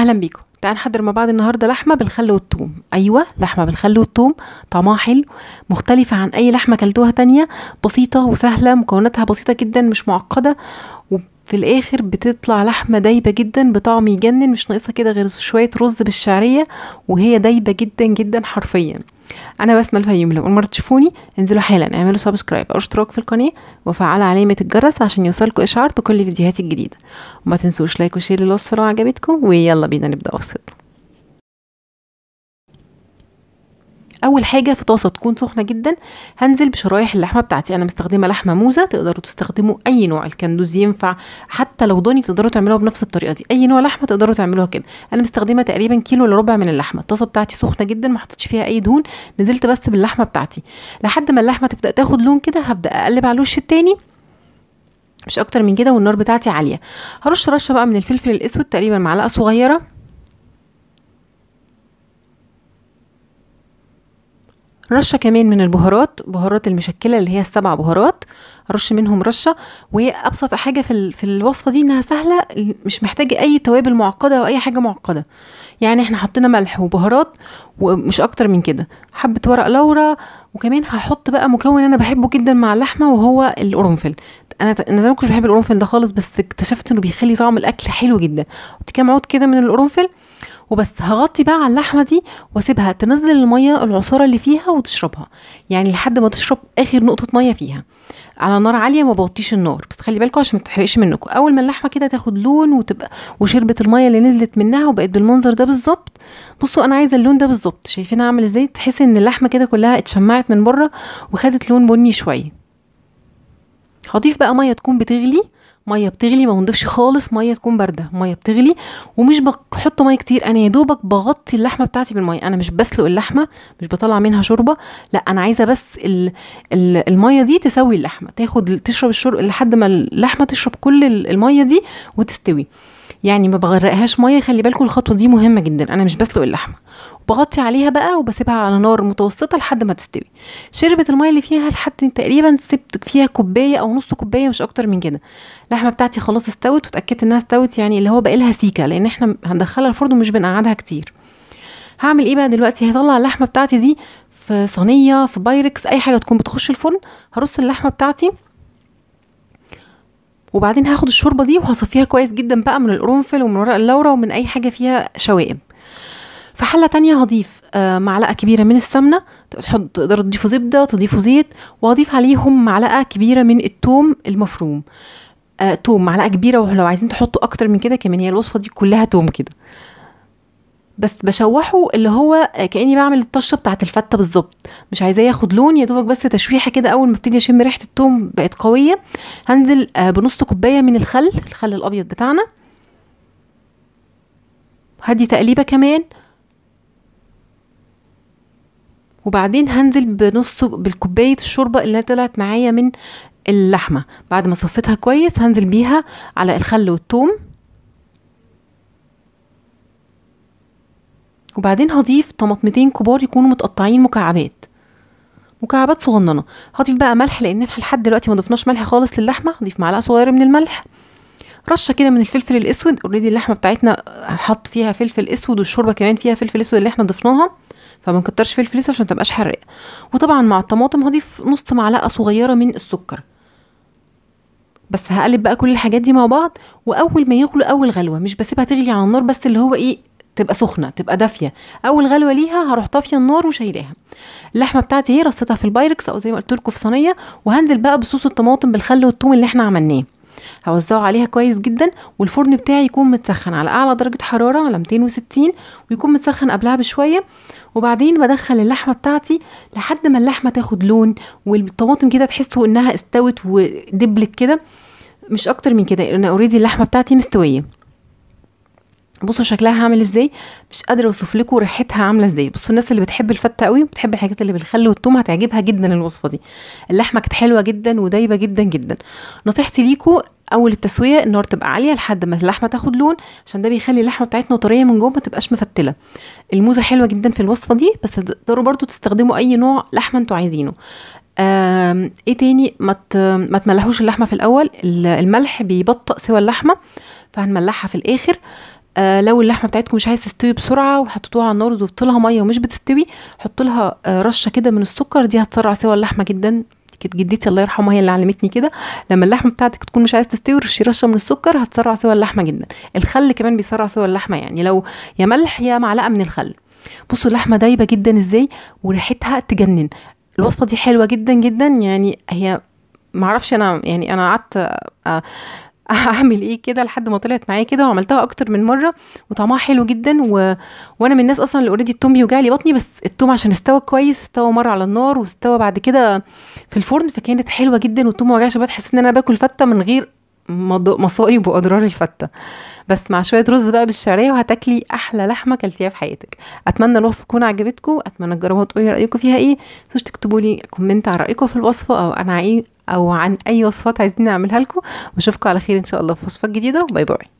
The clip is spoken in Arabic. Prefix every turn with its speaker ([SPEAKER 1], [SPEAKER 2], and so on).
[SPEAKER 1] اهلا بيكم تعالوا نحضر مع بعض النهارده لحمه بالخل والثوم ايوه لحمه بالخل والثوم طعمها حلو مختلفه عن اي لحمه كلتوها تانية بسيطه وسهله مكوناتها بسيطه جدا مش معقده وفي الاخر بتطلع لحمه دايبه جدا بطعم يجنن مش ناقصه كده غير شويه رز بالشعريه وهي دايبه جدا جدا حرفيا انا بسمة الفيوم لو اول مره تشوفوني انزلوا حالا اعملوا سبسكرايب او اشتراك في القناه وفعلوا علامه الجرس عشان يوصلكوا اشعار بكل فيديوهاتي الجديده وما تنسوش لايك وشير للوصفه لو عجبتكم ويلا بينا نبدا وصفه اول حاجه في طاسه تكون سخنه جدا هنزل بشرايح اللحمه بتاعتي انا مستخدمه لحمه موزه تقدروا تستخدموا اي نوع الكندوز ينفع حتى لو ضاني تقدروا تعملوها بنفس الطريقه دي اي نوع لحمه تقدروا تعملوها كده انا مستخدمه تقريبا كيلو الا ربع من اللحمه الطاسه بتاعتي سخنه جدا ما حطيتش فيها اي دهون نزلت بس باللحمه بتاعتي لحد ما اللحمه تبدا تاخد لون كده هبدا اقلب على الوش التاني مش اكتر من كده والنار بتاعتي عاليه هرش رشه بقى من الفلفل الاسود تقريبا معلقه صغيره رشه كمان من البهارات بهارات المشكله اللي هي السبع بهارات رش منهم رشه وهي ابسط حاجه في ال... في الوصفه دي انها سهله مش محتاجه اي توابل معقده او اي حاجه معقده يعني احنا حطينا ملح وبهارات ومش اكتر من كده حبه ورق لورا وكمان هحط بقى مكون انا بحبه جدا مع اللحمه وهو القرنفل انا انا زمان كنت بحب القرنفل ده خالص بس اكتشفت انه بيخلي طعم الاكل حلو جدا حط كام عود كده من القرنفل وبس هغطي بقى على اللحمه دي واسيبها تنزل الميه العصاره اللي فيها وتشربها يعني لحد ما تشرب اخر نقطه ميه فيها على نار عاليه ما بوطيش النار بس خلي بالكم عشان ما تحرقش منكم اول ما اللحمه كده تاخد لون وتبقى وشربت الميه اللي نزلت منها وبقت بالمنظر ده بالظبط بصوا انا عايزه اللون ده بالظبط شايفين عامل ازاي تحس ان اللحمه كده كلها اتشمعت من بره وخدت لون بني شويه هضيف بقى ميه تكون بتغلي ميه بتغلي ما بنضيفش خالص ميه تكون بارده ميه بتغلي ومش بحط ميه كتير انا يا دوبك بغطي اللحمه بتاعتي بالميه انا مش بسلق اللحمه مش بطلع منها شوربه لا انا عايزه بس ال ال الميه دي تسوي اللحمه تاخد تشرب الشرب لحد ما اللحمه تشرب كل الميه دي وتستوي يعني ما بغرقهاش ميه خلي بالكم الخطوه دي مهمه جدا انا مش بسلق اللحمه بغطي عليها بقى وبسيبها على نار متوسطه لحد ما تستوي شربت الميه اللي فيها لحد تقريبا سبت فيها كوبايه او نص كوبايه مش اكتر من كده اللحمه بتاعتي خلاص استوت واتاكدت انها استوت يعني اللي هو بقالها سيكه لان احنا هندخلها الفرن ومش بنقعدها كتير هعمل ايه بقى دلوقتي هطلع اللحمه بتاعتي دي في صينيه في بايركس اي حاجه تكون بتخش الفرن هرص اللحمه بتاعتي وبعدين هاخد الشوربه دي وهصفيها كويس جدا بقى من القرنفل ومن ورق اللورا ومن اي حاجه فيها شوائب في حله تانية هضيف آه، معلقه كبيره من السمنه تحط تقدروا تضيفوا زبده تضيفوا زيت وهضيف عليهم معلقه كبيره من التوم المفروم آه، توم معلقه كبيره ولو عايزين تحطوا اكتر من كده كمان هي الوصفه دي كلها توم كده بس بشوحه اللي هو آه، كاني بعمل الطشه بتاعه الفته بالظبط مش عايزاه ياخد لون يا دوبك بس تشويحه كده اول ما ابتدي اشم ريحه التوم بقت قويه هنزل آه، بنص كوبايه من الخل الخل الابيض بتاعنا هدي تقليبه كمان وبعدين هنزل بنص بالكوبايه الشوربه اللي طلعت معايا من اللحمه بعد ما صفيتها كويس هنزل بيها على الخل والثوم وبعدين هضيف طماطمتين كبار يكونوا متقطعين مكعبات مكعبات صغننه هضيف بقى ملح لان احنا لحد دلوقتي ما ضفناش ملح خالص للحمه هضيف معلقه صغيره من الملح رشه كده من الفلفل الاسود اوريدي اللحمه بتاعتنا هنحط فيها فلفل اسود والشوربه كمان فيها فلفل اسود اللي احنا ضفناها فما نكترش فيه الفلوس عشان تبقاش حرقه وطبعا مع الطماطم هضيف نص معلقه صغيره من السكر بس هقلب بقى كل الحاجات دي مع بعض واول ما يغلو اول غلوه مش بسيبها تغلي على النار بس اللي هو ايه تبقى سخنه تبقى دافيه اول غلوه ليها هروح طافيه النار وشايلاها اللحمه بتاعتي اهي رصيتها في البايركس او زي ما قلت لكم في صينيه وهنزل بقى بصوص الطماطم بالخل والثوم اللي احنا عملناه هوزعه عليها كويس جدا والفرن بتاعي يكون متسخن على اعلى درجه حراره على 260 ويكون متسخن قبلها بشويه وبعدين بدخل اللحمه بتاعتي لحد ما اللحمه تاخد لون والطماطم كده تحسوا انها استوت ودبلت كده مش اكتر من كده انا اوريدي اللحمه بتاعتي مستويه بصوا شكلها عامل ازاي مش قادره اوصف لكم ريحتها عامله ازاي بصوا الناس اللي بتحب الفته قوي بتحب الحاجات اللي بالخل والثوم هتعجبها جدا الوصفه دي اللحمه كانت حلوه جدا ودايبه جدا جدا نصيحتي ليكم اول التسويه النار تبقى عاليه لحد ما اللحمه تاخد لون عشان ده بيخلي اللحمه بتاعتنا طريه من جوه ما تبقاش مفتله الموزه حلوه جدا في الوصفه دي بس تقدروا برضو تستخدموا اي نوع لحمه انتوا عايزينه ايه تاني ما ما تملحوش اللحمه في الاول الملح بيبطئ سوى اللحمه فهنملحها في الاخر آه لو اللحمه بتاعتكم مش عايزه تستوي بسرعه وحطيتوها على النار وضفت لها ميه ومش بتستوي حط لها آه رشه كده من السكر دي هتسرع سوى اللحمه جدا كانت جدتي الله يرحمها هي اللي علمتني كده لما اللحمه بتاعتك تكون مش عايزه تستوي رشي رشه من السكر هتسرع سوى اللحمه جدا الخل كمان بيسرع سوى اللحمه يعني لو يا ملح يا معلقه من الخل بصوا اللحمه دايبه جدا ازاي وريحتها تجنن الوصفه دي حلوه جدا جدا يعني هي معرفش انا يعني انا قعدت آه، اعمل ايه كده لحد ما طلعت معايا كده وعملتها اكتر من مره وطعمها حلو جدا و... وانا من الناس اصلا اللي اوريدي التوم بيوجع لي بطني بس التوم عشان استوى كويس استوى مره على النار واستوى بعد كده في الفرن فكانت حلوه جدا والتوم ما وجعش بقى حسيت ان انا باكل فته من غير مصائب واضرار الفته بس مع شويه رز بقى بالشعريه وهتاكلي احلى لحمه كلتيها في حياتك اتمنى الوصفه تكون عجبتكم اتمنى تجربوها تقولي رايكم فيها ايه متنسوش تكتبوا لي كومنت عن رايكم في الوصفه او عن عايز او عن اي وصفات عايزين نعملها لكم واشوفكم على خير ان شاء الله في وصفات جديده باي باي